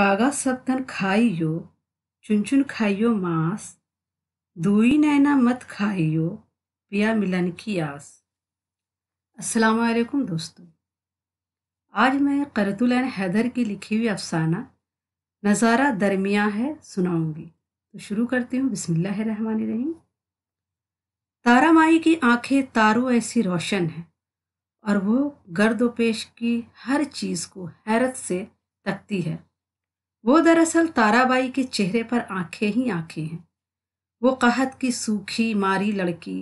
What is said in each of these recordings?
पागा सत्तन खाइयो चुन चुन खाइयो मांस दुई नैना मत खाइयो पिया मिलन की आस अस्सलाम वालेकुम दोस्तों आज मैं करतुलैन हैदर की लिखी हुई अफसाना नज़ारा दरमिया है सुनाऊंगी तो शुरू करती हूँ बिस्मिल्लाह रही तारा माई की आंखें तारों ऐसी रोशन हैं और वो गर्दोपेश की हर चीज़ को हैरत से तकती है वो दरअसल ताराबाई के चेहरे पर आंखें ही आंखें हैं वो कहत की सूखी मारी लड़की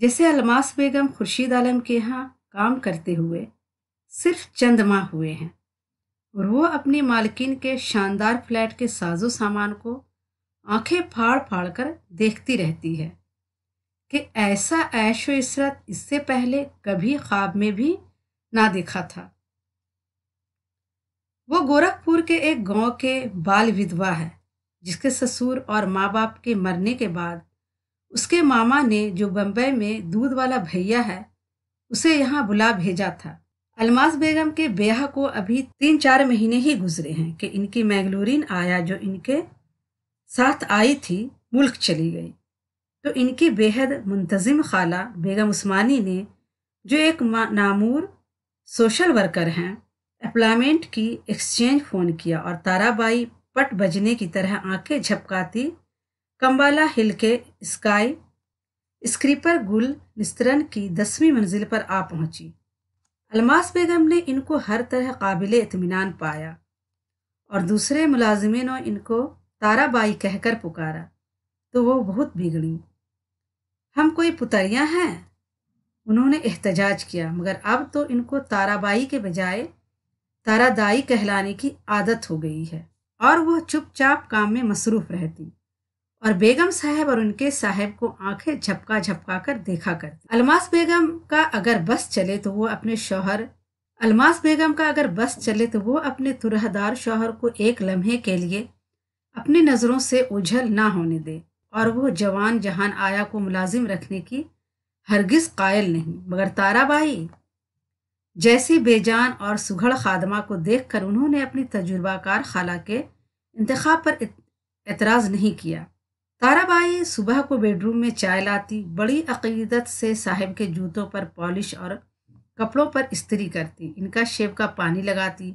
जैसे अलमास बेगम खुर्शीद आलम के यहाँ काम करते हुए सिर्फ चंद माह हुए हैं और वो अपनी मालकिन के शानदार फ्लैट के साजो सामान को आंखें फाड़ फाड़ कर देखती रहती है कि ऐसा ऐशो इसरत इससे पहले कभी ख्वाब में भी ना देखा था गोरखपुर के एक गांव के बाल विधवा है जिसके ससुर और माँ बाप के मरने के बाद उसके मामा ने जो बम्बई में दूध वाला भैया है उसे यहाँ बुला भेजा था अलमास बेगम के ब्याह को अभी तीन चार महीने ही गुजरे हैं कि इनकी मैगलोरिन आया जो इनके साथ आई थी मुल्क चली गई तो इनकी बेहद मुंतज़िम खाला बेगम उस्मानी ने जो एक नामूर सोशल वर्कर हैं एप्लामेंट की एक्सचेंज फ़ोन किया और ताराबाई पट बजने की तरह आंखें झपकाती कंबाला हिल के स्काई स्क्रीपर गुल मिस्तरन की दसवीं मंजिल पर आ पहुंची अलमास बेगम ने इनको हर तरह काबिल इतमान पाया और दूसरे मुलाजिमे ने इनको ताराबाई कहकर पुकारा तो वो बहुत बिगड़ी हम कोई पुतरियाँ हैं उन्होंने एहतजाज किया मगर अब तो इनको ताराबाई के बजाय तारादाई कहलाने की आदत हो गई है और वह चुपचाप काम में मसरूफ रहती और बेगम साहब और उनके साहब को आंखें झपका झपका कर देखा करती अलमास बेगम का अगर बस चले तो वो अपने शौहर अलमास बेगम का अगर बस चले तो वो अपने तुरहदार शौहर को एक लम्हे के लिए अपनी नज़रों से उझल ना होने दे और वो जवान जहान आया को मुलाजिम रखने की हरगिज़ कायल नहीं मगर ताराबाई जैसी बेजान और सुघड़ खादमा को देखकर उन्होंने अपनी तजुर्बाकार खाला के इंतखब पर एतराज़ नहीं किया ताराबाई सुबह को बेडरूम में चाय लाती बड़ी अकीदत से साहिब के जूतों पर पॉलिश और कपड़ों पर इस्तरी करती इनका शेव का पानी लगाती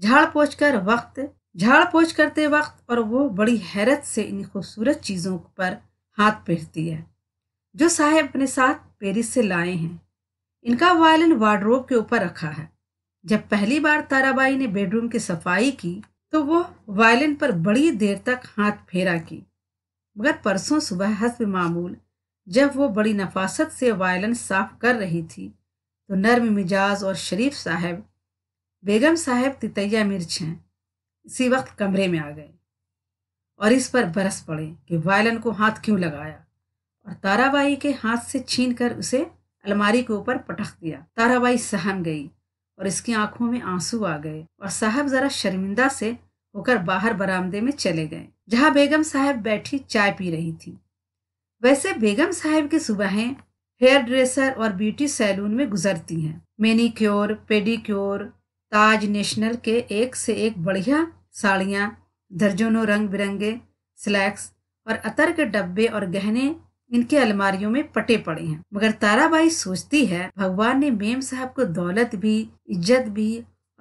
झाड़ पोछ कर वक्त झाड़ पोछ करते वक्त और वो बड़ी हैरत से इन खूबसूरत चीज़ों पर हाथ पहती है जो साहेब अपने साथ पेरिस से लाए हैं इनका वायलिन वार्डरोब के ऊपर रखा है जब पहली बार ताराबाई ने बेडरूम की सफाई की तो वो वायलिन पर बड़ी देर तक हाथ फेरा की मगर परसों सुबह हसब मामूल जब वो बड़ी नफासत से वायलिन साफ कर रही थी तो नर्म मिजाज और शरीफ साहब बेगम साहब तितैया मिर्च हैं इसी वक्त कमरे में आ गए और इस पर बरस पड़े कि वायलन को हाथ क्यों लगाया और ताराबाई के हाथ से छीन कर उसे अलमारी के ऊपर पटक दिया ताराबाई सहम गई और इसकी आंखों में आंसू आ गए और साहब जरा शर्मिंदा से होकर बाहर बरामदे में चले गए जहाँ बेगम साहब बैठी चाय पी रही थी वैसे बेगम साहब की सुबहें हेयर ड्रेसर और ब्यूटी सैलून में गुजरती हैं मेनिक्योर पेडिक्योर ताज नेशनल के एक से एक बढ़िया साड़ियाँ दर्जनों रंग बिरंगे स्लैक्स और अतर के डब्बे और गहने इनके अलमारियों में पटे पड़े हैं मगर ताराबाई सोचती है भगवान ने मेम साहब को दौलत भी इज्जत भी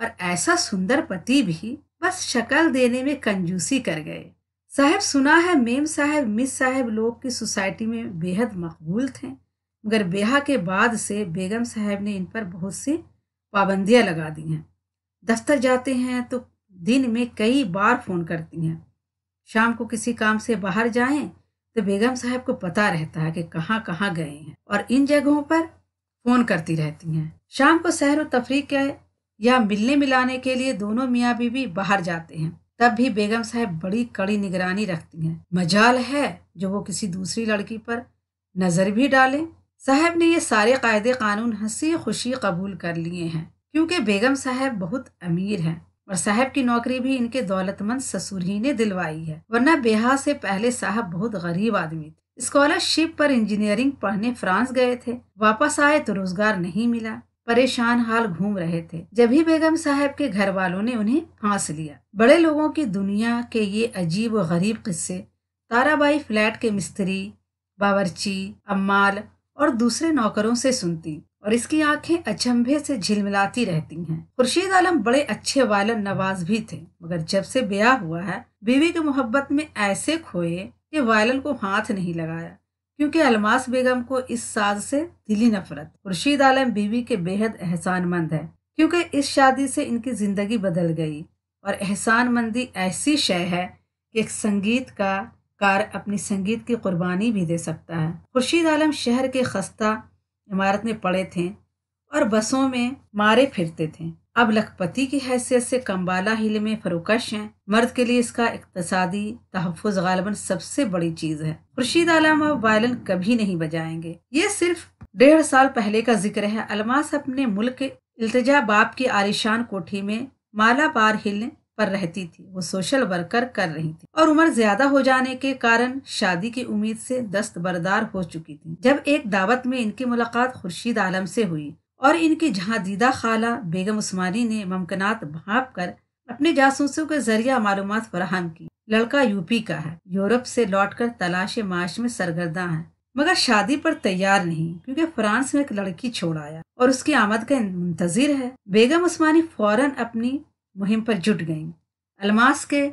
और ऐसा सुंदर पति भी बस शक्ल देने में कंजूसी कर गए साहब सुना है मेम साहब मिस साहब लोग की सोसाइटी में बेहद मकबूल थे मगर ब्याह के बाद से बेगम साहब ने इन पर बहुत सी पाबंदियां लगा दी हैं दफ्तर जाते हैं तो दिन में कई बार फ़ोन करती हैं शाम को किसी काम से बाहर जाएं तो बेगम साहब को पता रहता है कि कहाँ कहाँ गए हैं और इन जगहों पर फोन करती रहती हैं शाम को सैर तफरी के या मिलने मिलाने के लिए दोनों मियाँ बीबी बाहर जाते हैं तब भी बेगम साहब बड़ी कड़ी निगरानी रखती हैं मजाल है जो वो किसी दूसरी लड़की पर नज़र भी डालें साहब ने ये सारे कायदे कानून हंसी खुशी कबूल कर लिए हैं क्योंकि बेगम साहब बहुत अमीर हैं और साहब की नौकरी भी इनके दौलतमंद ससुर ही ने दिलवाई है वरना ब्याह से पहले साहब बहुत गरीब आदमी थे स्कॉलरशिप पर इंजीनियरिंग पढ़ने फ्रांस गए थे वापस आए तो रोजगार नहीं मिला परेशान हाल घूम रहे थे जब ही बेगम साहब के घर वालों ने उन्हें फांस लिया बड़े लोगों की दुनिया के ये अजीब और गरीब किस्से ताराबाई फ्लैट के मिस्त्री बावरची अम्माल और दूसरे नौकरों से सुनती और इसकी आंखें अचंभे से झिलमिलाती रहती हैं खुर्शीद आलम बड़े अच्छे वालन नवाज भी थे मगर जब से ब्याह हुआ है बीवी की मोहब्बत में ऐसे खोए कि वायलन को हाथ नहीं लगाया क्योंकि अलमास बेगम को इस साज से दिली नफरत खुर्शीद आलम बीवी के बेहद एहसानमंद है क्योंकि इस शादी से इनकी ज़िंदगी बदल गई और एहसान मंदी ऐसी शय है कि एक संगीत का कार अपनी संगीत की कुर्बानी भी दे सकता है खुर्शीद आलम शहर के खस्ता इमारत में पड़े थे और बसों में मारे फिरते थे अब लखपति की हैसियत से कम्बाला हिल में फरोकश हैं मर्द के लिए इसका इकतसादी तहफ़ गालबन सबसे बड़ी चीज़ है खुर्शीद आलम अब वायलन कभी नहीं बजाएंगे ये सिर्फ डेढ़ साल पहले का जिक्र है अलमास अपने मुल्क के इल्तजा बाप की आलिशान कोठी में माला पार हिल पर रहती थी वो सोशल वर्कर कर रही थी और उम्र ज्यादा हो जाने के कारण शादी की उम्मीद से दस्तबरदार हो चुकी थी जब एक दावत में इनकी मुलाकात खुर्शीद आलम से हुई और इनकी जहाँ दीदा खाला बेगम उस्मानी ने ममकनात भाप कर अपने जासूसों के जरिए मालूम फराहम की लड़का यूपी का है यूरोप से लौटकर तलाश माश में सरगर्दा है मगर शादी पर तैयार नहीं क्योंकि फ्रांस में एक लड़की छोड़ आया और उसकी आमद का मुंतजिर है बेगम उस्मानी फौरन अपनी मुहिम पर जुट गईं अलमास के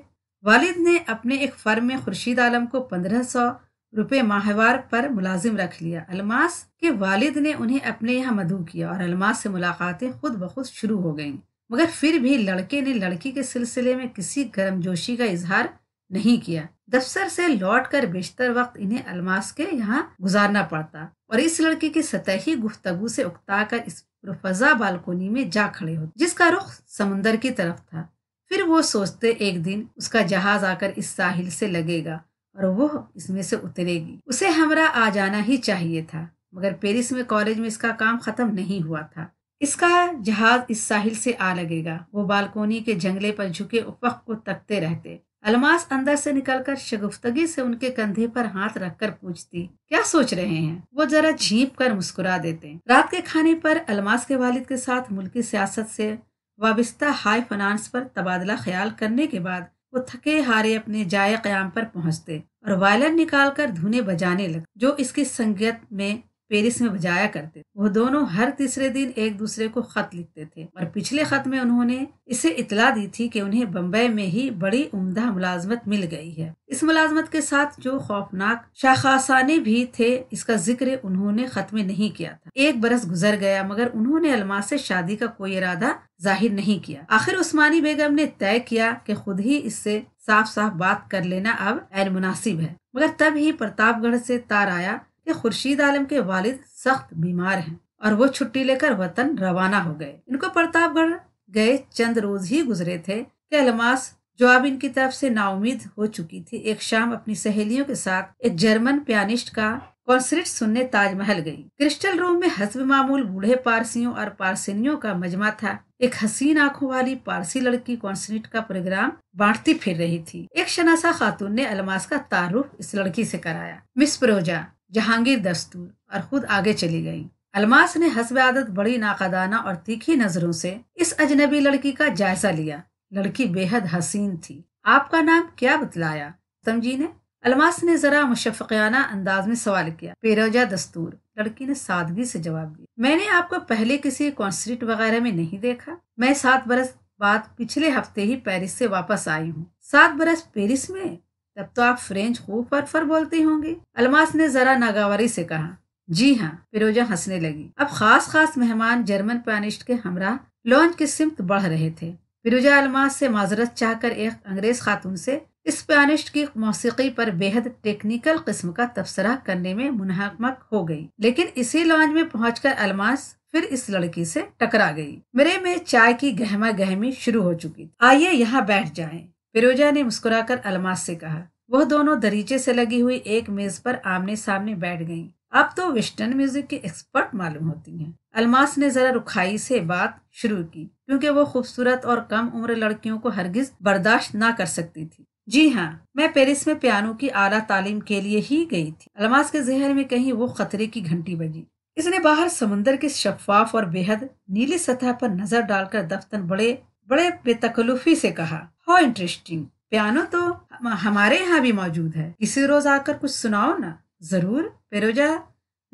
वालिद ने अपने एक फर्म में खुर्शीद आलम को पंद्रह सौ रुपये माहवार पर मुलाजिम रख लिया अलमास के वालिद ने उन्हें अपने यहाँ मधु किया और अलमास से मुलाकातें खुद ब खुद शुरू हो गईं मगर फिर भी लड़के ने लड़की के सिलसिले में किसी गर्मजोशी का इजहार नहीं किया दफ्तर से लौटकर बेशतर वक्त इन्हें अलमास के यहाँ गुजारना पड़ता और इस लड़के की सतही गुफ्तगु से उकता कर इस फजा बालकोनी में जा खड़े होते जिसका रुख समुन्दर की तरफ था फिर वो सोचते एक दिन उसका जहाज आकर इस साहिल से लगेगा और वो इसमें से उतरेगी उसे हमरा आ जाना ही चाहिए था मगर पेरिस में कॉलेज में इसका काम खत्म नहीं हुआ था इसका जहाज इस साहिल से आ लगेगा वो बालकोनी के जंगले पर झुके उफक को तकते रहते अलमास अंदर से निकलकर शगुफ्तगी से उनके कंधे पर हाथ रखकर पूछती क्या सोच रहे हैं वो जरा झीप कर मुस्कुरा देते रात के खाने पर अलमास के वालिद के साथ मुल्की सियासत से वाबस्ता हाई फाइनेंस पर तबादला ख्याल करने के बाद वो थके हारे अपने जाय क्याम पर पहुंचते और वायलन निकालकर धुने बजाने लगे जो इसकी संगत में पेरिस में बजाया करते थे वो दोनों हर तीसरे दिन एक दूसरे को खत लिखते थे और पिछले खत में उन्होंने इसे इतला दी थी कि उन्हें बम्बई में ही बड़ी उम्दा मुलाजमत मिल गई है इस मुलाजमत के साथ जो खौफनाक शाखासाने भी थे इसका जिक्र उन्होंने खत में नहीं किया था एक बरस गुजर गया मगर उन्होंने अलमा से शादी का कोई इरादा जाहिर नहीं किया आखिर उस्मानी बेगम ने तय किया कि खुद ही इससे साफ साफ बात कर लेना अब मुनासिब है मगर तब ही प्रतापगढ़ से तार आया कि खुर्शीद आलम के वालिद सख्त बीमार हैं और वो छुट्टी लेकर वतन रवाना हो गए इनको प्रतापगढ़ गए चंद रोज ही गुजरे थे कि अलमास जो अब इनकी तरफ से नाउमीद हो चुकी थी एक शाम अपनी सहेलियों के साथ एक जर्मन पियानिस्ट का कॉन्सर्ट सुनने ताजमहल गई क्रिस्टल रूम में हसब मामूल बूढ़े पारसियों और पारसिनियों का मजमा था एक हसीन आंखों वाली पारसी लड़की कॉन्सर्ट का प्रोग्राम बांटती फिर रही थी एक शनासा खातून ने अलमास का तारुफ इस लड़की से कराया मिस प्रोजा जहांगीर दस्तूर और खुद आगे चली गई अलमास ने हसब आदत बड़ी नाकादाना और तीखी नजरों से इस अजनबी लड़की का जायजा लिया लड़की बेहद हसीन थी आपका नाम क्या बतलाया समझी ने अलमास ने जरा मुशफियाना अंदाज में सवाल किया पेरोजा दस्तूर लड़की ने सादगी से जवाब दिया मैंने आपको पहले किसी कॉन्सर्ट वगैरह में नहीं देखा मैं सात बरस बाद पिछले हफ्ते ही पेरिस से वापस आई हूँ सात बरस पेरिस में तब तो आप फ्रेंच खूब फर बोलती होंगी अलमास ने जरा नागावारी से कहा जी हाँ फिरोजा हंसने लगी अब खास खास मेहमान जर्मन पैनिस्ट के हमरा लॉन्च की सिमत बढ़ रहे थे फिरोजा अलमास से माजरत चाहकर एक अंग्रेज खातून से स्पेनिश की मौसीकी पर बेहद टेक्निकल किस्म का तबसरा करने में मुनहमक हो गई लेकिन इसी लॉन्च में पहुंचकर अलमास फिर इस लड़की से टकरा गई मेरे में चाय की गहमा गहमी शुरू हो चुकी आइए यहाँ बैठ जाएं फिरोजा ने मुस्कुराकर अलमास से कहा वह दोनों दरीचे से लगी हुई एक मेज पर आमने सामने बैठ गईं। अब तो वेस्टर्न म्यूजिक के एक्सपर्ट मालूम होती हैं। अलमास ने जरा रुखाई से बात शुरू की क्योंकि वो खूबसूरत और कम उम्र लड़कियों को हरगिज बर्दाश्त ना कर सकती थी जी हाँ मैं पेरिस में पियानो की आला तालीम के लिए ही गई थी अलमास के जहर में कहीं वो खतरे की घंटी बजी इसने बाहर समुन्दर के शफाफ और बेहद नीली सतह पर नजर डालकर दफ्तर बड़े बड़े बेतकलुफी से कहा हाउ इंटरेस्टिंग पियानो तो हमारे यहाँ भी मौजूद है इसी रोज आकर कुछ सुनाओ ना जरूर पेरोजा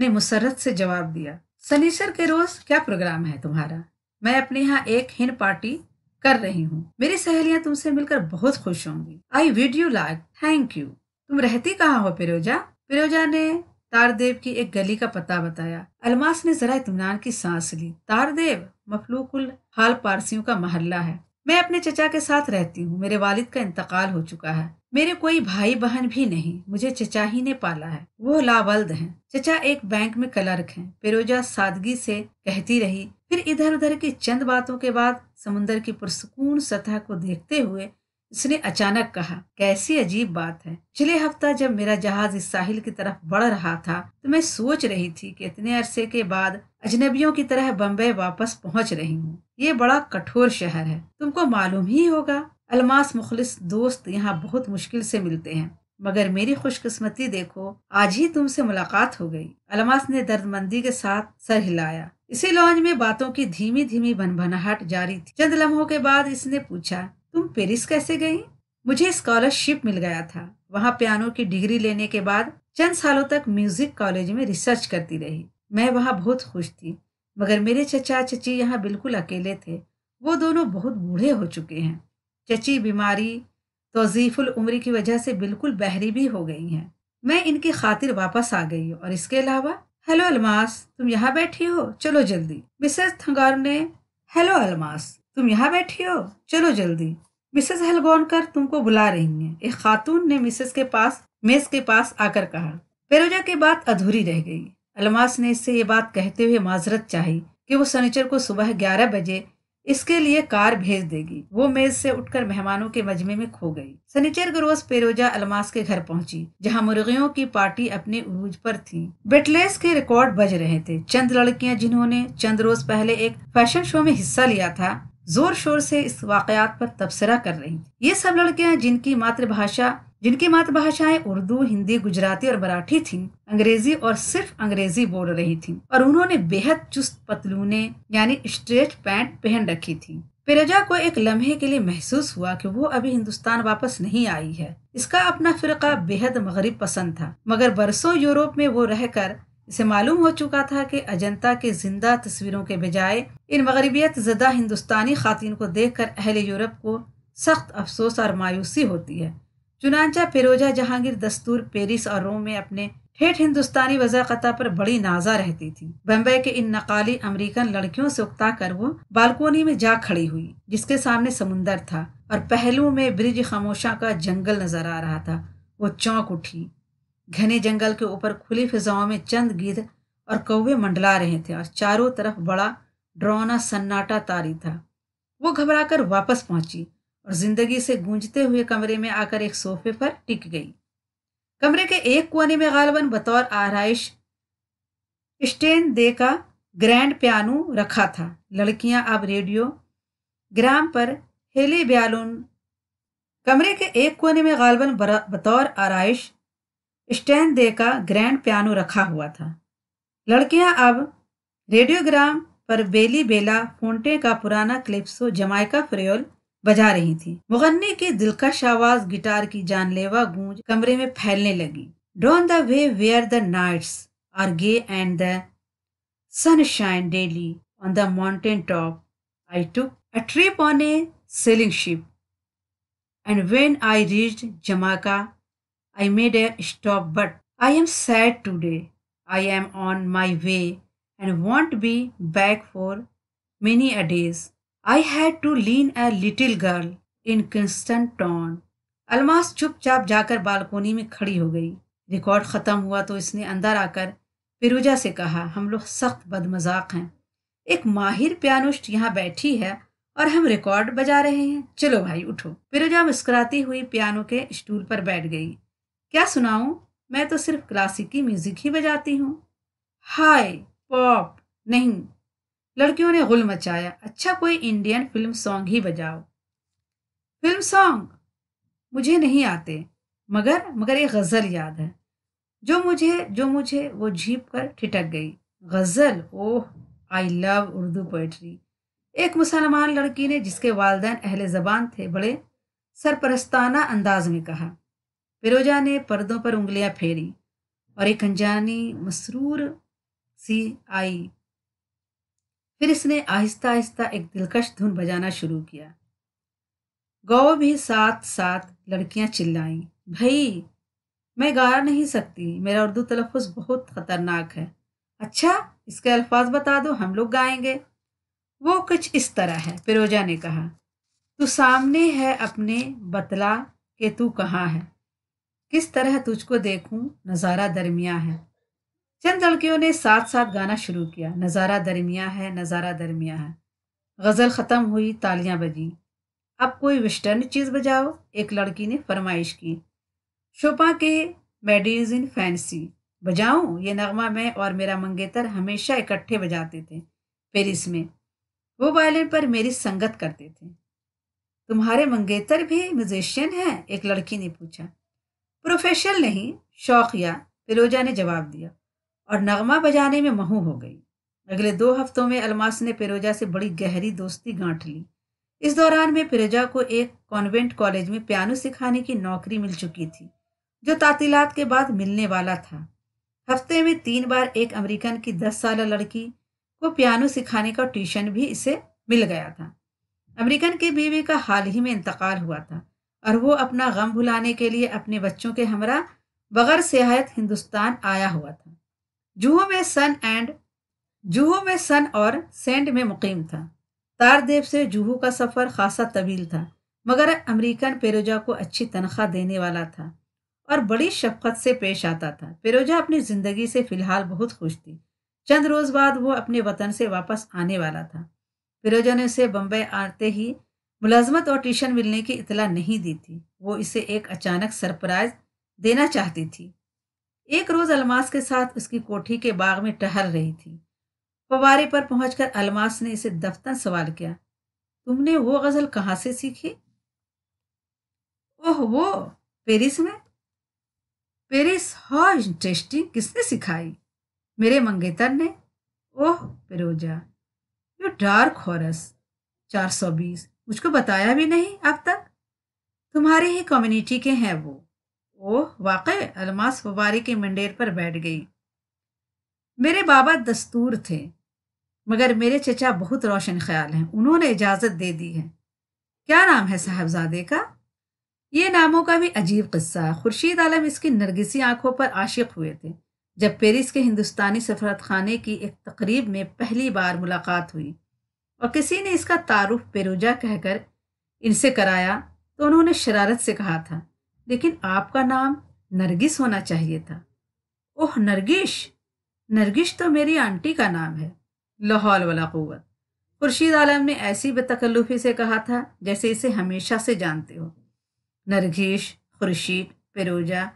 ने मुसरत से जवाब दिया सनीसर के रोज क्या प्रोग्राम है तुम्हारा मैं अपने यहाँ एक हिन पार्टी कर रही हूँ मेरी सहेलियाँ तुमसे मिलकर बहुत खुश होंगी आई विड यू लाइक थैंक यू तुम रहती कहाँ हो पिरोजा पिरोजा ने तारदेव की एक गली का पता बताया अलमास ने जरा इतमान की सांस ली तारदेव मफलूकुल हाल पारसियों का महल्ला है मैं अपने चचा के साथ रहती हूँ मेरे वालिद का इंतकाल हो चुका है मेरे कोई भाई बहन भी नहीं मुझे चचा ही ने पाला है वो लावल्द हैं चचा एक बैंक में क्लर्क हैं पेरोजा सादगी से कहती रही फिर इधर उधर की चंद बातों के बाद समुन्दर की पुरसकून सतह को देखते हुए उसने अचानक कहा कैसी अजीब बात है पिछले हफ्ता जब मेरा जहाज इस साहिल की तरफ बढ़ रहा था तो मैं सोच रही थी कि इतने अरसे के बाद अजनबियों की तरह बम्बे वापस पहुंच रही हूँ ये बड़ा कठोर शहर है तुमको मालूम ही होगा अलमास मुखलिस दोस्त यहाँ बहुत मुश्किल से मिलते हैं मगर मेरी खुशकिस्मती देखो आज ही तुमसे मुलाकात हो गई अलमास ने दर्दमंदी के साथ सर हिलाया इसी लॉन्ज में बातों की धीमी धीमी भनभनाहट जारी थी चंद लम्हों के बाद इसने पूछा तुम पेरिस कैसे गई मुझे स्कॉलरशिप मिल गया था वहाँ पियानो की डिग्री लेने के बाद चंद सालों तक म्यूजिक कॉलेज में रिसर्च करती रही मैं वहाँ बहुत खुश थी मगर मेरे चचा चची यहाँ बिल्कुल अकेले थे वो दोनों बहुत बूढ़े हो चुके हैं चची बीमारी तोजीफुल उम्र की वजह से बिल्कुल बहरी भी हो गई हैं मैं इनकी खातिर वापस आ गई और इसके अलावा हेलो अलमास तुम यहाँ बैठी हो चलो जल्दी मिसेस थंगार ने हेलो अलमास तुम यहाँ बैठी हो चलो जल्दी मिसेस हेलगोनकर तुमको बुला रही हैं एक खातून ने मिसेस के पास मेस के पास आकर कहा फेरोजा की बात अधूरी रह गई अलमास ने इससे ये बात कहते हुए माजरत चाही कि वो सनीचर को सुबह ग्यारह बजे इसके लिए कार भेज देगी वो मेज से उठकर मेहमानों के मजमे में खो गई सनीचर के रोज पेरोजा अलमास के घर पहुंची जहां मुर्गियों की पार्टी अपने उरूज पर थी बेटलेस के रिकॉर्ड बज रहे थे चंद लड़कियां जिन्होंने चंद रोज पहले एक फैशन शो में हिस्सा लिया था जोर शोर से इस वाकयात पर तबसरा कर रही ये सब लड़कियां जिनकी मातृभाषा जिनकी मातृभाषाएं उर्दू हिंदी गुजराती और मराठी थी अंग्रेजी और सिर्फ अंग्रेजी बोल रही थी और उन्होंने बेहद चुस्त पतलूने यानी स्ट्रेट पैंट पहन रखी थी फिरजा को एक लम्हे के लिए महसूस हुआ कि वो अभी हिंदुस्तान वापस नहीं आई है इसका अपना फिरका बेहद मगरब पसंद था मगर बरसों यूरोप में वो रहकर इसे मालूम हो चुका था कि अजंता के जिंदा तस्वीरों के बजाय इन मगरबियत ज़दा हिंदुस्तानी खातन को देख कर अहल यूरोप को सख्त अफसोस और मायूसी होती है चुनाचा फिरोजा जहांगीर दस्तूर पेरिस और रोम में अपने ठेठ हिंदुस्तानी वजाकता पर बड़ी नाजा रहती थी बम्बई के इन नकाली अमेरिकन लड़कियों से उकता कर वो बालकोनी में जा खड़ी हुई जिसके सामने समुन्दर था और पहलू में ब्रिज खामोशा का जंगल नजर आ रहा था वो चौंक उठी घने जंगल के ऊपर खुली फिजाओं में चंद गिद्ध और कौवे मंडला रहे थे और चारों तरफ बड़ा ड्रोना सन्नाटा तारी था वो घबराकर वापस पहुंची और जिंदगी से गूंजते हुए कमरे में आकर एक सोफे पर टिक गई कमरे के एक कोने में गालबन बतौर आरइश स्टेन दे का ग्रैंड पियानो रखा था लड़कियां अब रेडियो ग्राम पर हेले ब्यालून कमरे के एक कोने में गालबन बतौर आरइश स्टैंड दे का ग्रैंड पियानो रखा हुआ था लड़कियां अब रेडियोग्राम पर बेली बेला फोंटे का पुराना क्लिप्सो जमाइका फ्रेल बजा रही थी मुगन्नी की दिलकश आवाज गिटार की जानलेवा गूंज कमरे में फैलने लगी done the way where the nights are gay and the sunshine daily on the mountain top I to a trip on A selling ship and when I reach जमाका I made a stop, but I am sad today. I am on my way and won't be back for many a days. I had to lean a little girl in constant tone. Almas चुपचाप जाकर balcony में खड़ी हो गई record ख़त्म हुआ तो इसने अंदर आकर फिरोजा से कहा हम लोग सख्त बदमजाक हैं एक माहिर पियानुष्ट यहाँ बैठी है और हम रिकॉर्ड बजा रहे हैं चलो भाई उठो फिरुजा मुस्कुराती हुई पियानो के स्टूल पर बैठ गई क्या सुनाऊं मैं तो सिर्फ क्लासिकी म्यूजिक ही बजाती हूँ हाय पॉप नहीं लड़कियों ने गुल मचाया अच्छा कोई इंडियन फिल्म सॉन्ग ही बजाओ फिल्म सॉन्ग मुझे नहीं आते मगर मगर एक गज़ल याद है जो मुझे जो मुझे वो झीप कर ठिटक गई गज़ल ओह आई लव उर्दू पोइट्री एक मुसलमान लड़की ने जिसके वालदेन अहले ज़बान थे बड़े सरपरस्ताना अंदाज में कहा फिरोजा ने पर्दों पर उंगलियां फेरी और एक अनजानी मसरूर सी आई फिर इसने आहिस्ता आहिस्ता एक दिलकश धुन बजाना शुरू किया गौ भी साथ साथ लड़कियां चिल्लाई भई मैं गा नहीं सकती मेरा उर्दू तलफ़ बहुत ख़तरनाक है अच्छा इसके अल्फाज बता दो हम लोग गाएंगे वो कुछ इस तरह है फिरोजा ने कहा तू सामने है अपने बतला के तू कहाँ है किस तरह तुझको देखूं नज़ारा दरमिया है चंद लड़कियों ने साथ साथ गाना शुरू किया नज़ारा दरमिया है नज़ारा दरमिया है गज़ल ख़त्म हुई तालियां बजी अब कोई वेस्टर्न चीज़ बजाओ एक लड़की ने फरमाइश की शोपा के मेडीज इन फैंसी बजाऊं ये नगमा मैं और मेरा मंगेतर हमेशा इकट्ठे बजाते थे पेरिस में वो वायलिन पर मेरी संगत करते थे तुम्हारे मंगेतर भी म्यूजिशियन हैं एक लड़की ने पूछा प्रोफेशनल नहीं शौकिया फिरोजा ने जवाब दिया और नगमा बजाने में महू हो गई अगले दो हफ्तों में अलमास ने फिरोजा से बड़ी गहरी दोस्ती गांठ ली इस दौरान में फिरोजा को एक कॉन्वेंट कॉलेज में पियानो सिखाने की नौकरी मिल चुकी थी जो तातीलात के बाद मिलने वाला था हफ्ते में तीन बार एक अमेरिकन की दस साल लड़की को पियानो सिखाने का ट्यूशन भी इसे मिल गया था अमेरिकन के बीवी का हाल ही में इंतकाल हुआ था और वो अपना गम भुलाने के लिए अपने बच्चों के हमरा बगैर सियाहत हिंदुस्तान आया हुआ था जूहो में सन एंड जूहो में सन और सेंड में मुकीम था तारदेव से जूहू का सफ़र खासा तवील था मगर अमेरिकन पेरोजा को अच्छी तनख्वाह देने वाला था और बड़ी शफकत से पेश आता था पेरोजा अपनी ज़िंदगी से फ़िलहाल बहुत खुश थी चंद रोज़ बाद वो अपने वतन से वापस आने वाला था फिरोजा ने उसे बम्बई आते ही मुलाजमत और ट्यूशन मिलने की इतला नहीं दी थी वो इसे एक अचानक सरप्राइज देना चाहती थी एक रोज़ अलमास के साथ उसकी कोठी के बाग में टहल रही थी फवारे पर पहुंचकर अलमास ने इसे दफ्तर सवाल किया तुमने वो गज़ल कहाँ से सीखी ओह वो पेरिस में पेरिस हाउ इंटरेस्टिंग किसने सिखाई मेरे मंगेतर ने ओह पिरोजा यू डार्क हॉरस चार सौ बीस मुझको बताया भी नहीं अब तक तुम्हारी ही कम्युनिटी के हैं वो ओह वाकई अलमास फुबारी के मंडेर पर बैठ गई मेरे बाबा दस्तूर थे मगर मेरे चचा बहुत रोशन ख्याल हैं उन्होंने इजाज़त दे दी है क्या नाम है साहबजादे का ये नामों का भी अजीब किस्सा है खुर्शीद आलम इसकी नरगिसी आंखों पर आशिक हुए थे जब पेरिस के हिंदुस्तानी सफरत खाने की एक तकरीब में पहली बार मुलाकात हुई और किसी ने इसका तारुफ बेरोजा कहकर इनसे कराया तो उन्होंने शरारत से कहा था लेकिन आपका नाम नरगिस होना चाहिए था ओह नरगिश नरगिश तो मेरी आंटी का नाम है लाहौल वाला कुत खुर्शीद आलम ने ऐसी बेतकल्लुफ़ी से कहा था जैसे इसे हमेशा से जानते हो नरगिश खुर्शीद पेरोजा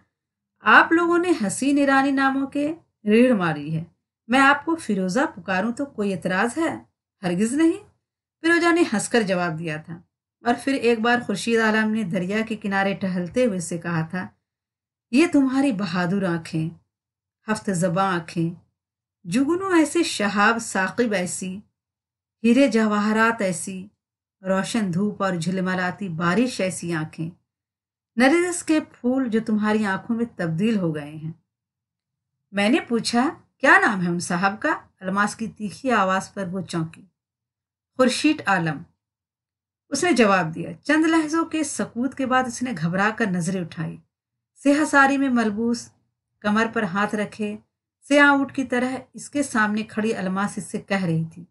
आप लोगों ने हसीन ईरानी नामों के रीढ़ मारी है मैं आपको फिरोज़ा पुकारूं तो कोई एतराज़ है हरगिज नहीं फिरोजा ने हंसकर जवाब दिया था और फिर एक बार खुर्शीद आलम ने दरिया के किनारे टहलते हुए से कहा था ये तुम्हारी बहादुर आँखें हफ्त जबाँ आँखें जुगनू ऐसे शहाब साकिब ऐसी हीरे जवाहरात ऐसी रोशन धूप और झिलमलाती बारिश ऐसी आँखें नरगिस के फूल जो तुम्हारी आंखों में तब्दील हो गए हैं मैंने पूछा क्या नाम है उन साहब का अलमास की तीखी आवाज़ पर वो चौंकी खुर्शीद आलम उसने जवाब दिया चंद लहजों के सकूत के बाद उसने घबरा कर नजरें उठाई सेहसारी में मलबूस कमर पर हाथ रखे से ऊट की तरह इसके सामने खड़ी अलमास इससे कह रही थी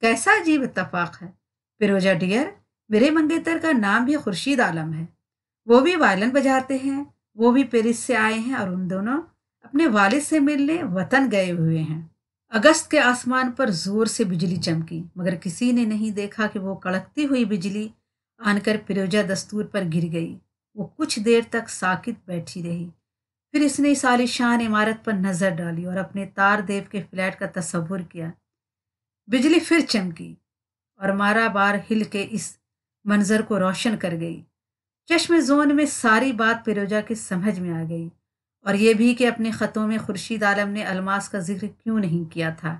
कैसा अजीब इतफाक है पिरोजा डियर मेरे मंगेतर का नाम भी खुर्शीद आलम है वो भी वायलन बजाते हैं वो भी पेरिस से आए हैं और उन दोनों अपने वालिद से मिलने वतन गए हुए हैं अगस्त के आसमान पर जोर से बिजली चमकी मगर किसी ने नहीं देखा कि वो कड़कती हुई बिजली आनकर पिरोजा दस्तूर पर गिर गई वो कुछ देर तक साकित बैठी रही फिर इसने इस आलिशान इमारत पर नज़र डाली और अपने तार देव के फ्लैट का तस्वुर किया बिजली फिर चमकी और मारा बार हिल के इस मंजर को रोशन कर गई चश्मे जोन में सारी बात पिरोजा की समझ में आ गई और ये भी कि अपने ख़तों में खुर्शीद आलम ने अलमास का जिक्र क्यों नहीं किया था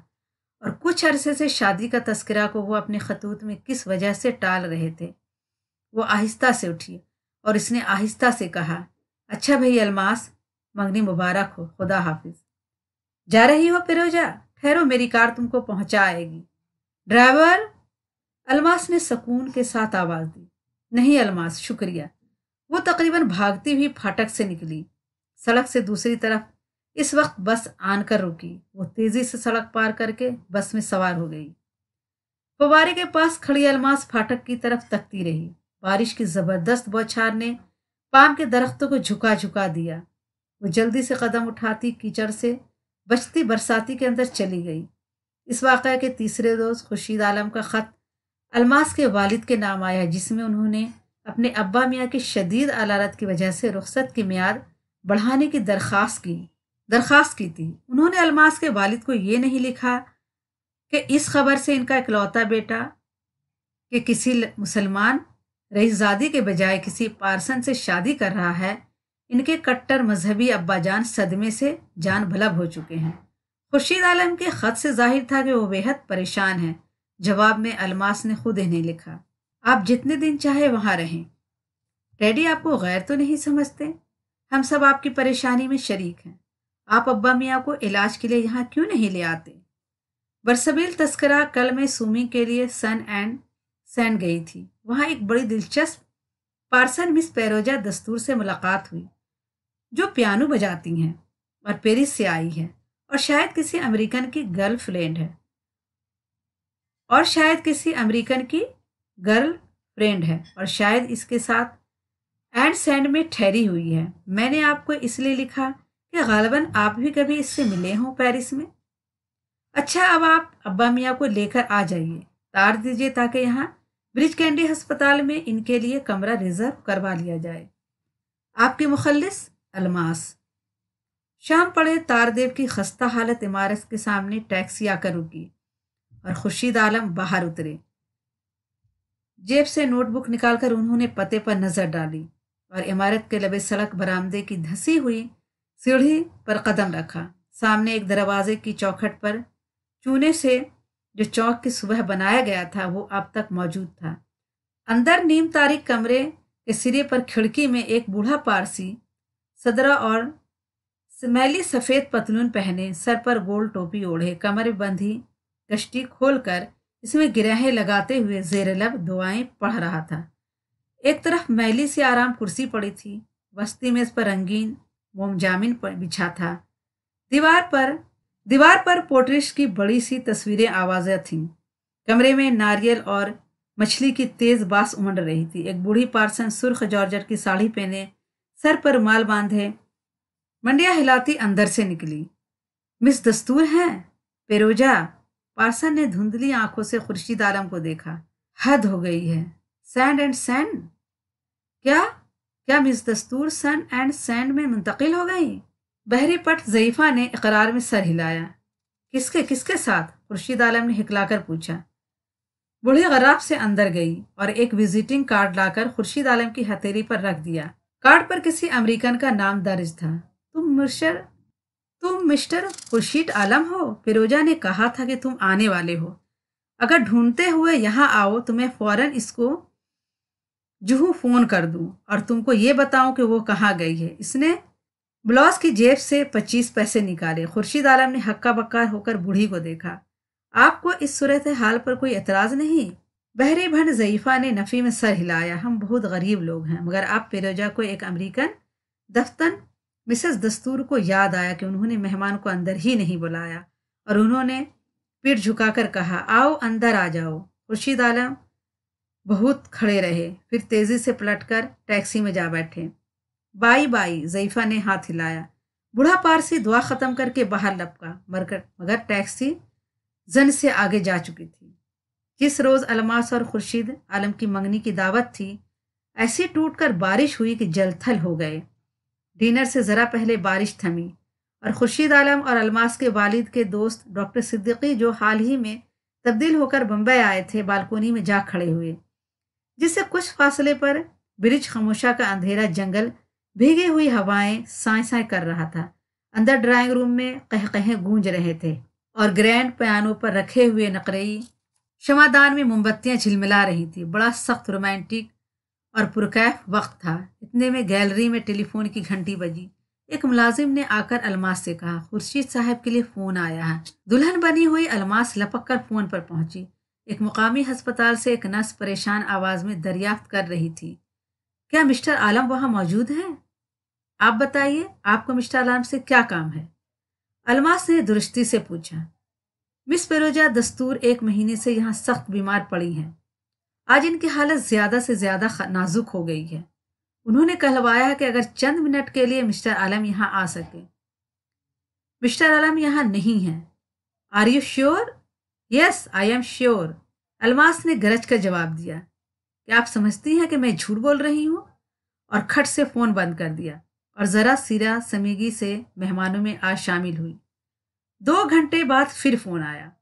और कुछ अरसे से शादी का तस्करा को वो अपने खतूत में किस वजह से टाल रहे थे वो आहिस्ता से उठी और इसने आहिस्ता से कहा अच्छा भाई अलमास मंगनी मुबारक हो खुदा हाफिज जा रही हो पिरोजा ठहरो मेरी कार तुमको पहुंचा आएगी ड्राइवर अलमास ने सकून के साथ आवाज़ दी नहीं अलमास शुक्रिया वो तकरीबन भागती हुई फाटक से निकली सड़क से दूसरी तरफ इस वक्त बस आनकर रुकी वो तेजी से सड़क पार करके बस में सवार हो गई फवारे के पास खड़ी अलमास फाटक की तरफ तकती रही बारिश की जबरदस्त बौछार ने पाम के दरख्तों को झुका झुका दिया वो जल्दी से कदम उठाती कीचड़ से बचती बरसाती के अंदर चली गई इस वाक़े के तीसरे रोज़ खुर्शीद आलम का ख़त अलमास के वालिद के नाम आया जिसमें उन्होंने अपने अब्बा मियाँ की शदीद अलारत की वजह से रुख्सत की म्याद बढ़ाने की दरख्वास्त की दरख्वास्त की थी उन्होंने अलमास के वालिद को ये नहीं लिखा कि इस खबर से इनका इकलौता बेटा कि किसी मुसलमान रईसजादी के बजाय किसी पार्सन से शादी कर रहा है इनके कट्टर मजहबी अब्बाजान सदमे से जान भलब हो चुके हैं खुर्शीद आलम के ख़त से जाहिर था कि वो बेहद परेशान हैं जवाब में अलमास ने खुद इन्हें लिखा आप जितने दिन चाहे वहाँ रहें डैडी आपको गैर तो नहीं समझते हम सब आपकी परेशानी में शरीक हैं आप अब्बा मियाँ को इलाज के लिए यहाँ क्यों नहीं ले आते बरसबील तस्करा कल में सूमी के लिए सन एंड सैन गई थी वहाँ एक बड़ी दिलचस्प पार्सन मिस पैरोजा दस्तूर से मुलाकात हुई जो पियानो बजाती हैं और पेरिस से आई है और शायद किसी अमेरिकन की गर्ल फ्रेंड है और शायद किसी अमेरिकन की गर्ल फ्रेंड है और शायद इसके साथ एंड सैंड में ठहरी हुई है मैंने आपको इसलिए लिखा कि गालबन आप भी कभी इससे मिले हों पेरिस में अच्छा अब आप अब्बा मियाँ को लेकर आ जाइए तार दीजिए ताकि यहाँ ब्रिज कैंडी अस्पताल में इनके लिए कमरा रिजर्व करवा लिया जाए आपके मुखलस अलमास शाम पड़े तारदेव की खस्ता हालत इमारत के सामने टैक्सी आकर रुकी और खुर्शीद आलम बाहर उतरे जेब से नोटबुक निकालकर उन्होंने पते पर नज़र डाली और इमारत के लबे सड़क बरामदे की धसी हुई सीढ़ी पर कदम रखा सामने एक दरवाजे की चौखट पर चूने से जो चौक की सुबह बनाया गया था वो अब तक मौजूद था अंदर नीम तारीख कमरे के सिरे पर खिड़की में एक बूढ़ा पारसी सदरा और स्मैली सफ़ेद पतलून पहने सर पर गोल टोपी ओढ़े कमर बंधी कश्ती खोलकर इसमें गिरहें लगाते हुए जेरलब दुआएं पढ़ रहा था एक तरफ मैली सी आराम कुर्सी पड़ी थी बस्ती में इस पर रंगीन मोमजामिन पर बिछा था दीवार पर दीवार पर पोट्रिश की बड़ी सी तस्वीरें आवाजें थीं कमरे में नारियल और मछली की तेज बास उमड़ रही थी एक बूढ़ी पार्सन सुर्ख जॉर्जर की साड़ी पहने सर पर माल बांधे मंडिया हिलाती अंदर से निकली मिस दस्तूर हैं पेरोजा पार्सन ने धुंधली आंखों से खुर्शीद आलम को देखा हद हो गई है सैंड एंड सैंड क्या क्या मिस दस्तूर सन एंड सैंड में मुंतकिल हो गई बहरी पट जयीफा ने इकरार में सर हिलाया किसके किसके साथ खुर्शीद आलम ने हिकलाकर पूछा बूढ़ी गराब से अंदर गई और एक विजिटिंग कार्ड लाकर खुर्शीद आलम की हथेली पर रख दिया कार्ड पर किसी अमेरिकन का नाम दर्ज था तुम मिस्टर तुम मिस्टर खुर्शीद आलम हो फिरोजा ने कहा था कि तुम आने वाले हो अगर ढूंढते हुए यहाँ आओ तो मैं फ़ौरन इसको जूहू फ़ोन कर दूं और तुमको ये बताऊं कि वो कहाँ गई है इसने ब्लाउज की जेब से पच्चीस पैसे निकाले खुर्शीद आलम ने हक्का बक्का होकर बूढ़ी को देखा आपको इस सूरत हाल पर कोई एतराज़ नहीं बहरे भंड जयीफ़ा ने नफ़ी में सर हिलाया हम बहुत गरीब लोग हैं मगर आप पेरोजा को एक अमरीकन दफ्तन मिसेस दस्तूर को याद आया कि उन्होंने मेहमान को अंदर ही नहीं बुलाया और उन्होंने पीठ झुकाकर कहा आओ अंदर आ जाओ खुर्शीद आलम बहुत खड़े रहे फिर तेज़ी से पलटकर टैक्सी में जा बैठे बाई बाई जईफा ने हाथ हिलाया बूढ़ा पारसी दुआ ख़त्म करके बाहर लपका मरकर मगर टैक्सी जन से आगे जा चुकी थी जिस रोज़ अलमास और खुर्शीद आलम की मंगनी की दावत थी ऐसी टूट कर बारिश हुई कि जलथल हो गए डिनर से ज़रा पहले बारिश थमी और खुर्शीद आलम और अलमास के वालिद के दोस्त डॉक्टर सिद्दीकी जो हाल ही में तब्दील होकर बम्बई आए थे बालकोनी में जा खड़े हुए जिससे कुछ फासले पर ब्रिज खमोशा का अंधेरा जंगल भीगी हुई हवाएं साए साए कर रहा था अंदर ड्राइंग रूम में कह कहे गूंज रहे थे और ग्रैंड पियानो पर रखे हुए नकरई क्षमादान में मोमबत्तियाँ झिलमिला रही थी बड़ा सख्त रोमांटिक और पुरकैफ वक्त था इतने में गैलरी में टेलीफोन की घंटी बजी एक मुलाजिम ने आकर अलमास से कहा खुर्शीद साहब के लिए फ़ोन आया है दुल्हन बनी हुई अलमास लपक कर फ़ोन पर पहुंची एक मुकामी हस्पताल से एक नर्स परेशान आवाज़ में दरियाफ्त कर रही थी क्या मिस्टर आलम वहाँ मौजूद हैं आप बताइए आपको मिस्टर आलम से क्या काम है अलमास ने दुरुस्ती से पूछा मिस फिरोजा दस्तूर एक महीने से यहाँ सख्त बीमार पड़ी हैं आज इनकी हालत ज़्यादा से ज़्यादा नाजुक हो गई है उन्होंने कहलवाया है कि अगर चंद मिनट के लिए मिस्टर आलम यहाँ आ सके मिस्टर आलम यहाँ नहीं हैं are you sure yes I am sure Almas ने गरज कर जवाब दिया क्या आप समझती हैं कि मैं झूठ बोल रही हूँ और खट से फ़ोन बंद कर दिया और ज़रा सिरा समीगी से मेहमानों में आज शामिल हुई दो घंटे बाद फिर फ़ोन आया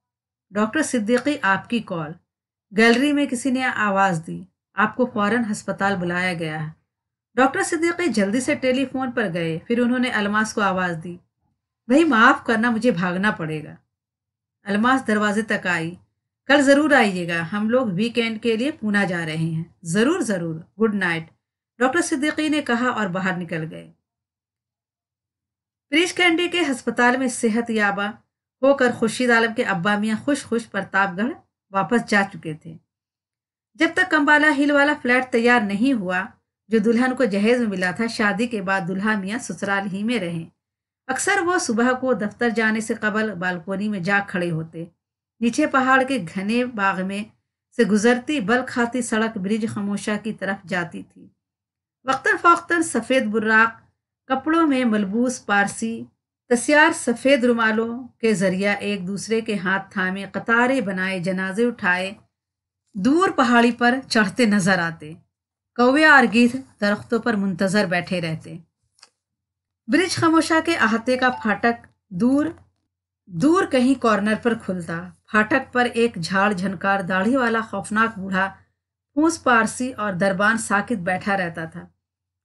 डॉक्टर सिद्दीकी आपकी कॉल गैलरी में किसी ने आवाज़ दी आपको फ़ौरन हस्पताल बुलाया गया है डॉक्टर सिद्दीकी जल्दी से टेलीफोन पर गए फिर उन्होंने अलमास को आवाज़ दी भाई माफ़ करना मुझे भागना पड़ेगा अलमास दरवाजे तक आई कल ज़रूर आइएगा हम लोग वीकेंड के लिए पूना जा रहे हैं ज़रूर ज़रूर गुड नाइट डॉक्टर सिद्दीकी ने कहा और बाहर निकल गए प्रीश कैंडी के अस्पताल में सेहत याबा होकर खुर्शीद आलम के अब्बा मियाँ खुश खुश प्रतापगढ़ वापस जा चुके थे जब तक कम्बाला हिल वाला फ्लैट तैयार नहीं हुआ जो दुल्हन को जहेज में मिला था शादी के बाद दुल्हा मियाँ ससुराल ही में रहे अक्सर वो सुबह को दफ्तर जाने से कबल बालकोनी में जा खड़े होते नीचे पहाड़ के घने बाग में से गुजरती बल खाती सड़क ब्रिज खमोशा की तरफ जाती थी वक्ता फोक्ता सफ़ेद बुर्राक कपड़ों में मलबूस पारसी तस्यार सफ़ेद रुमालों के ज़रिया एक दूसरे के हाथ थामे कतारें बनाए जनाजे उठाए दूर पहाड़ी पर चढ़ते नज़र आते कौवे आरगीध दरख्तों पर मुंतज़र बैठे रहते ब्रिज खमोशा के अहाते का फाटक दूर दूर कहीं कॉर्नर पर खुलता फाटक पर एक झाड़ झनकार दाढ़ी वाला खौफनाक बूढ़ा फूस पारसी और दरबान साकित बैठा रहता था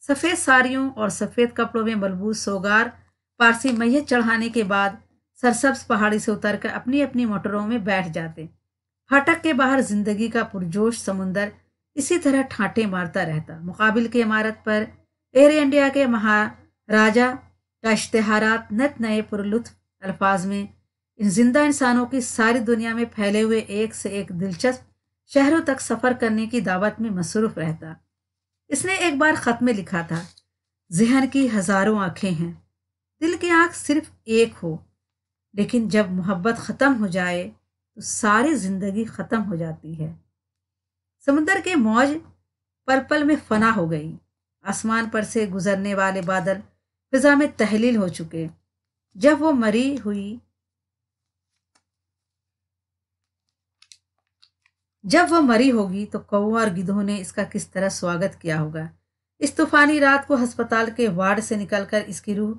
सफ़ेद साड़ियों और सफ़ेद कपड़ों में मलबूस सोगार पारसी मैय चढ़ाने के बाद सरसब्स पहाड़ी से उतर कर अपनी अपनी मोटरों में बैठ जाते फाटक के बाहर जिंदगी का पुरजोश समुंदर इसी तरह ठाटे मारता रहता मुकाबिल की इमारत पर एयर इंडिया के महा राजा का इश्तहारात नत नए पुरलुत्फ अल्फाज में इन जिंदा इंसानों की सारी दुनिया में फैले हुए एक से एक दिलचस्प शहरों तक सफ़र करने की दावत में मसरूफ रहता इसने एक बार ख़त में लिखा था जहन की हज़ारों आँखें हैं दिल की आँख सिर्फ एक हो लेकिन जब मोहब्बत ख़त्म हो जाए तो सारी ज़िंदगी ख़त्म हो जाती है समुंदर के मौज पल पल में फना हो गई आसमान पर से गुजरने वाले बादल फिजा में तहलील हो चुके जब वो मरी हुई जब वह मरी होगी तो कौआ और गिद्धों ने इसका किस तरह स्वागत किया होगा इस तूफानी रात को अस्पताल के वार्ड से निकलकर इसकी रूह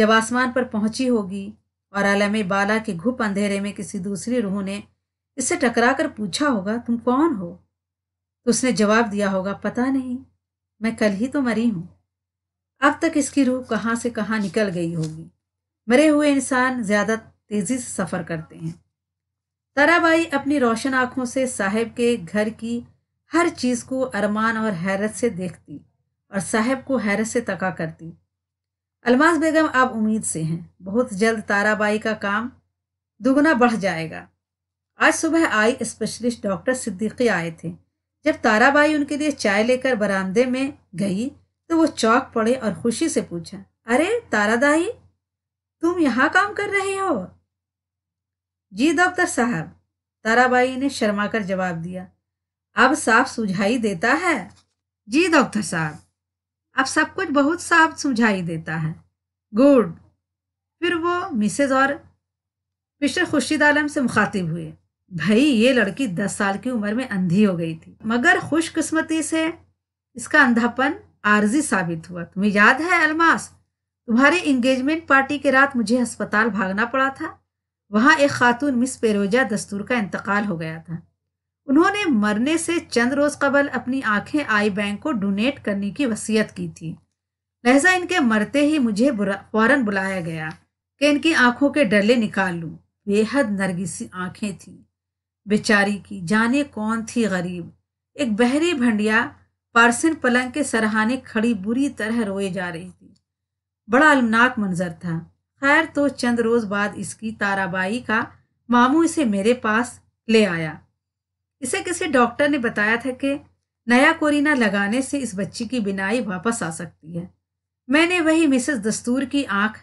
जब आसमान पर पहुंची होगी और आलम बाला के घुप अंधेरे में किसी दूसरी रूह ने इससे टकरा कर पूछा होगा तुम कौन हो तो उसने जवाब दिया होगा पता नहीं मैं कल ही तो मरी हूं अब तक इसकी रूह कहाँ से कहाँ निकल गई होगी मरे हुए इंसान ज़्यादा तेज़ी से सफ़र करते हैं ताराबाई अपनी रोशन आँखों से साहेब के घर की हर चीज़ को अरमान और हैरत से देखती और साहेब को हैरत से तका करती अलमास बेगम अब उम्मीद से हैं बहुत जल्द ताराबाई का काम दुगना बढ़ जाएगा आज सुबह आई स्पेशलिस्ट डॉक्टर सिद्दीकी आए थे जब ताराबाई उनके लिए चाय लेकर बरामदे में गई तो वो चौक पड़े और खुशी से पूछा अरे तारादाई तुम यहाँ काम कर रहे हो जी डॉक्टर साहब ताराबाई ने शर्मा कर जवाब दिया अब साफ सुझाई देता है जी डॉक्टर साहब अब सब कुछ बहुत साफ सुझाई देता है गुड फिर वो मिसेज और मिस्टर खुर्शीद आलम से मुखातिब हुए भाई ये लड़की दस साल की उम्र में अंधी हो गई थी मगर खुशकिस्मती से इसका अंधापन आरजी साबित हुआ तुम्हें याद है अलमास तुम्हारे इंगेजमेंट पार्टी के रात मुझे अस्पताल भागना पड़ा था वहाँ एक खातून मिस पेरोजा दस्तूर का इंतकाल हो गया था उन्होंने मरने से चंद रोज़ कबल अपनी आंखें आई बैंक को डोनेट करने की वसीयत की थी लहजा इनके मरते ही मुझे फ़ौर बुलाया गया कि इनकी आंखों के डले निकाल लूँ बेहद नरगिसी आंखें थीं बेचारी की जाने कौन थी गरीब एक बहरी भंडिया पारसिन पलंग के सरहाने खड़ी बुरी तरह रोए जा रही थी बड़ा अलमनाक मंजर था खैर तो चंद रोज बाद इसकी ताराबाई का मामू इसे मेरे पास ले आया इसे किसी डॉक्टर ने बताया था कि नया कोरिना लगाने से इस बच्ची की बिनाई वापस आ सकती है मैंने वही मिसेस दस्तूर की आंख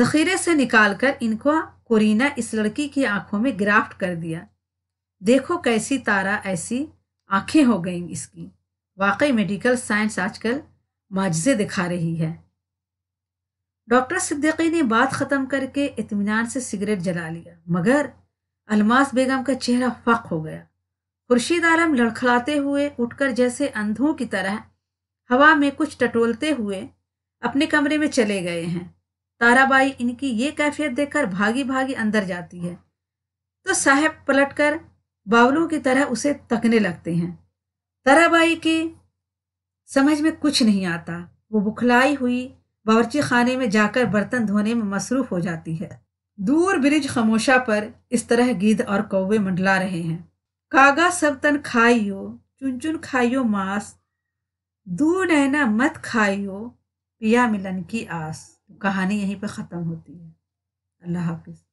जखीरे से निकालकर इनको कोरिना इस लड़की की आंखों में ग्राफ्ट कर दिया देखो कैसी तारा ऐसी आंखें हो गई इसकी वाकई मेडिकल साइंस आजकल माजजे दिखा रही है डॉक्टर सिद्दीकी ने बात ख़त्म करके इतमान से सिगरेट जला लिया मगर अलमास बेगम का चेहरा फक हो गया खुर्शीद आलम लड़खड़ाते हुए उठकर जैसे अंधों की तरह हवा में कुछ टटोलते हुए अपने कमरे में चले गए हैं ताराबाई इनकी ये कैफियत देखकर भागी भागी अंदर जाती है तो साहब पलटकर बावलों की तरह उसे तकने लगते हैं तराबाई के समझ में कुछ नहीं आता वो बुखलाई हुई बावरची खाने में जाकर बर्तन धोने में मसरूफ हो जाती है दूर ब्रिज खमोशा पर इस तरह गिद और कौवे मंडला रहे हैं कागा सब तन खाइयो चुन चुन खाइयो मांस दूर नैना मत खाइयो पिया मिलन की आस तो कहानी यहीं पर ख़त्म होती है अल्लाह हाफिज़